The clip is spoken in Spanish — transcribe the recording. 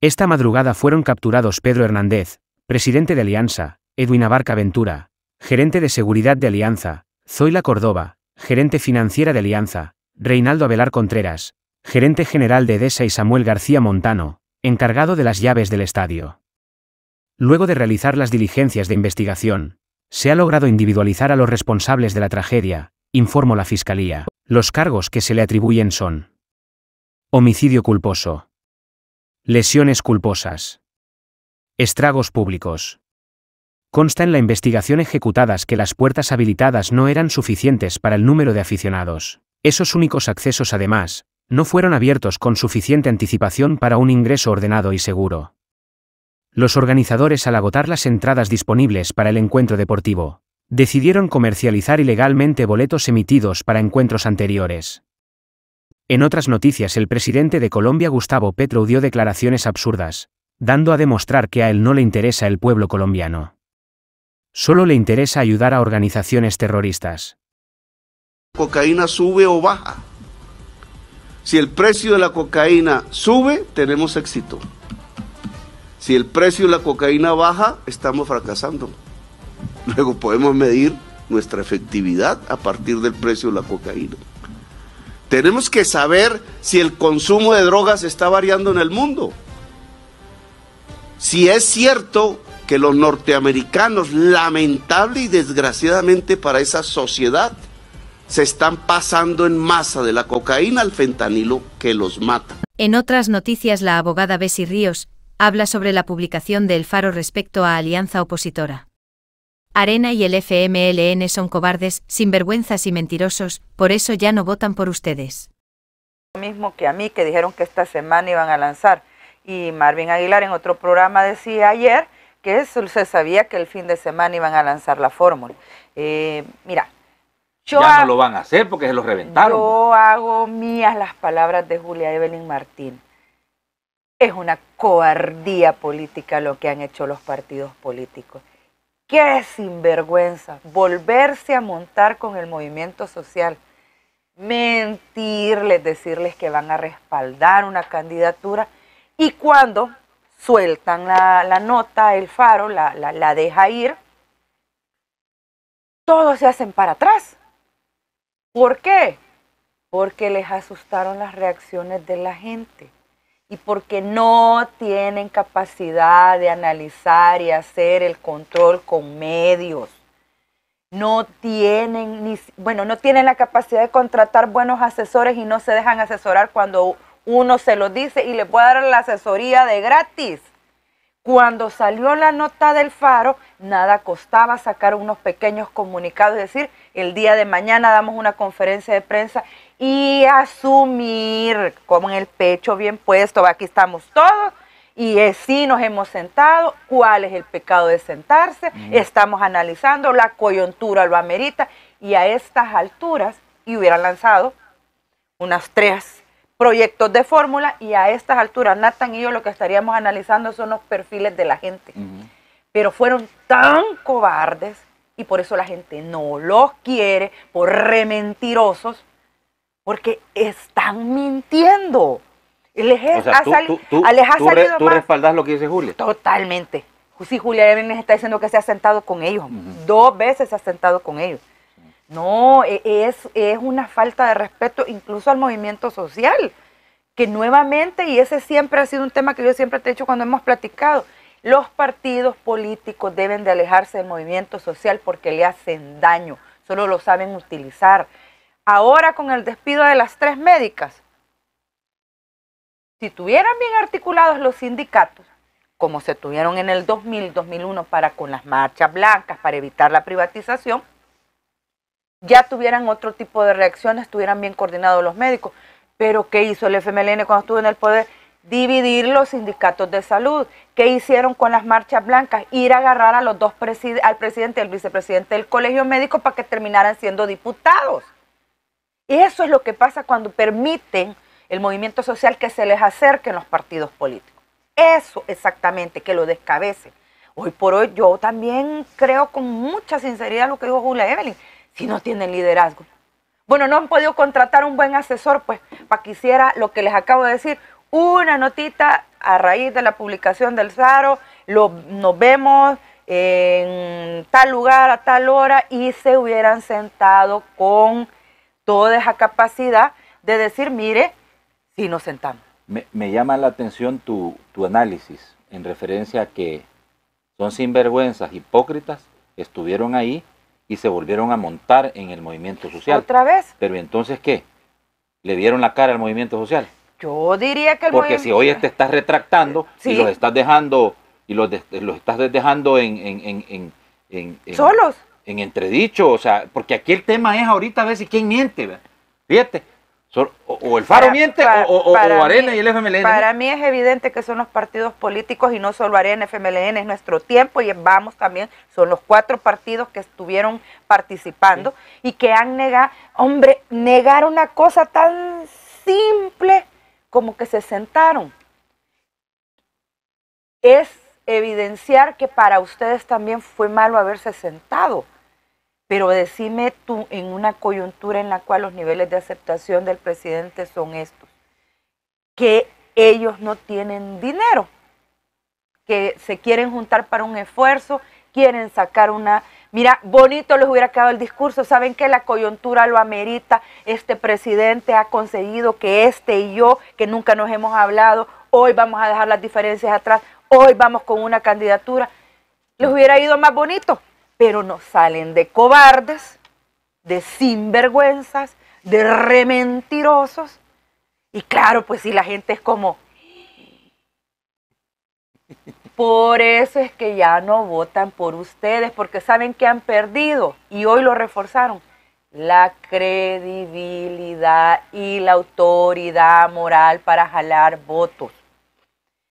Esta madrugada fueron capturados Pedro Hernández, presidente de Alianza, Edwin Abarca Ventura, gerente de seguridad de Alianza, Zoila Córdoba, gerente financiera de Alianza, Reinaldo Abelar Contreras, gerente general de Edesa y Samuel García Montano, encargado de las llaves del estadio. Luego de realizar las diligencias de investigación, se ha logrado individualizar a los responsables de la tragedia, informó la Fiscalía. Los cargos que se le atribuyen son homicidio culposo, Lesiones culposas. Estragos públicos. Consta en la investigación ejecutadas que las puertas habilitadas no eran suficientes para el número de aficionados. Esos únicos accesos además, no fueron abiertos con suficiente anticipación para un ingreso ordenado y seguro. Los organizadores al agotar las entradas disponibles para el encuentro deportivo, decidieron comercializar ilegalmente boletos emitidos para encuentros anteriores. En otras noticias, el presidente de Colombia Gustavo Petro dio declaraciones absurdas, dando a demostrar que a él no le interesa el pueblo colombiano. Solo le interesa ayudar a organizaciones terroristas. Cocaína sube o baja. Si el precio de la cocaína sube, tenemos éxito. Si el precio de la cocaína baja, estamos fracasando. Luego podemos medir nuestra efectividad a partir del precio de la cocaína. Tenemos que saber si el consumo de drogas está variando en el mundo. Si es cierto que los norteamericanos, lamentable y desgraciadamente para esa sociedad, se están pasando en masa de la cocaína al fentanilo que los mata. En otras noticias, la abogada Bessie Ríos habla sobre la publicación de El Faro respecto a Alianza Opositora. Arena y el FMLN son cobardes, sinvergüenzas y mentirosos, por eso ya no votan por ustedes. Lo mismo que a mí, que dijeron que esta semana iban a lanzar. Y Marvin Aguilar en otro programa decía ayer que se sabía que el fin de semana iban a lanzar la fórmula. Eh, mira, yo ya no lo van a hacer porque se los reventaron. Yo hago mías las palabras de Julia Evelyn Martín. Es una cobardía política lo que han hecho los partidos políticos. Qué sinvergüenza volverse a montar con el movimiento social. Mentirles, decirles que van a respaldar una candidatura y cuando sueltan la, nota, el faro, la, la deja ir, todos se hacen para atrás. ¿Por qué? Porque les asustaron las reacciones de la gente y porque no tienen capacidad de analizar y hacer el control con medios. No tienen, ni, bueno, no tienen la capacidad de contratar buenos asesores y no se dejan asesorar cuando uno se lo dice y le puede dar la asesoría de gratis. Cuando salió la nota del faro, nada costaba sacar unos pequeños comunicados, es decir, el día de mañana damos una conferencia de prensa y asumir con el pecho bien puesto, aquí estamos todos y si sí nos hemos sentado, cuál es el pecado de sentarse, mm. estamos analizando, la coyuntura lo amerita y a estas alturas, y hubieran lanzado unas tres proyectos de fórmula y a estas alturas Nathan y yo lo que estaríamos analizando son los perfiles de la gente. Pero fueron tan cobardes y por eso la gente no los quiere, por rementirosos, porque están mintiendo. Les tú, respaldas lo que dice Julia. Totalmente. Sí, Julia Evans está diciendo que se ha sentado con ellos. Dos veces se ha sentado con ellos. No, e, es, una falta de respeto incluso al movimiento social, que nuevamente, y ese siempre ha sido un tema que yo siempre te he dicho cuando hemos platicado, los partidos políticos deben de alejarse del movimiento social porque le hacen daño, solo lo saben utilizar. Ahora con el despido de las tres médicas, si tuvieran bien articulados los sindicatos, como se tuvieron en el 2000, 2001 para con las marchas blancas, para evitar la privatización, ya tuvieran otro tipo de reacciones, estuvieran bien coordinados los médicos. Pero ¿qué hizo el FMLN cuando estuvo en el poder? Dividir los sindicatos de salud. ¿Qué hicieron con las marchas blancas? Ir a agarrar a los dos al presidente y al vicepresidente del colegio médico para que terminaran siendo diputados. eso es lo que pasa cuando permiten el movimiento social que se les acerquen los partidos políticos. Eso exactamente, que lo descabece. Hoy por hoy yo también creo con mucha sinceridad lo que dijo Julia Evelyn si no tienen liderazgo? Bueno, no han podido contratar un buen asesor, pues, para que hiciera lo que les acabo de decir. Una notita a raíz de la publicación del Zaro, lo, nos vemos en tal lugar a tal hora y se hubieran sentado con toda esa capacidad de decir, mire, si nos sentamos. Me, llama la atención tu, tu análisis en referencia a que son sinvergüenzas, hipócritas, estuvieron ahí y se volvieron a montar en el movimiento social. ¿Otra vez? Pero entonces, ¿qué? ¿Le dieron la cara al movimiento social? Yo diría que el Porque si hoy te estás retractando y los estás dejando y los, estás dejando en, en, en solos en entredicho, o sea, porque aquí el tema es ahorita a ver si quién miente, ¿verdad? fíjate, o, el Faro miente o, Arena y el FMLN. Para mí es evidente que son los partidos políticos y no solo Arena, FMLN, es nuestro tiempo y vamos también, son los cuatro partidos que estuvieron participando y que han negado, hombre, negar una cosa tan simple como que se sentaron. Es evidenciar que para ustedes también fue malo haberse sentado. Pero decime tú en una coyuntura en la cual los niveles de aceptación del presidente son estos, que ellos no tienen dinero, que se quieren juntar para un esfuerzo, quieren sacar una... Mira, bonito les hubiera quedado el discurso, saben que la coyuntura lo amerita, este presidente ha conseguido que este y yo, que nunca nos hemos hablado, hoy vamos a dejar las diferencias atrás, hoy vamos con una candidatura, les hubiera ido más bonito pero nos salen de cobardes, de sinvergüenzas, de rementirosos. Y claro, pues si la gente es como, por eso es que ya no votan por ustedes, porque saben que han perdido y hoy lo reforzaron. La credibilidad y la autoridad moral para jalar votos.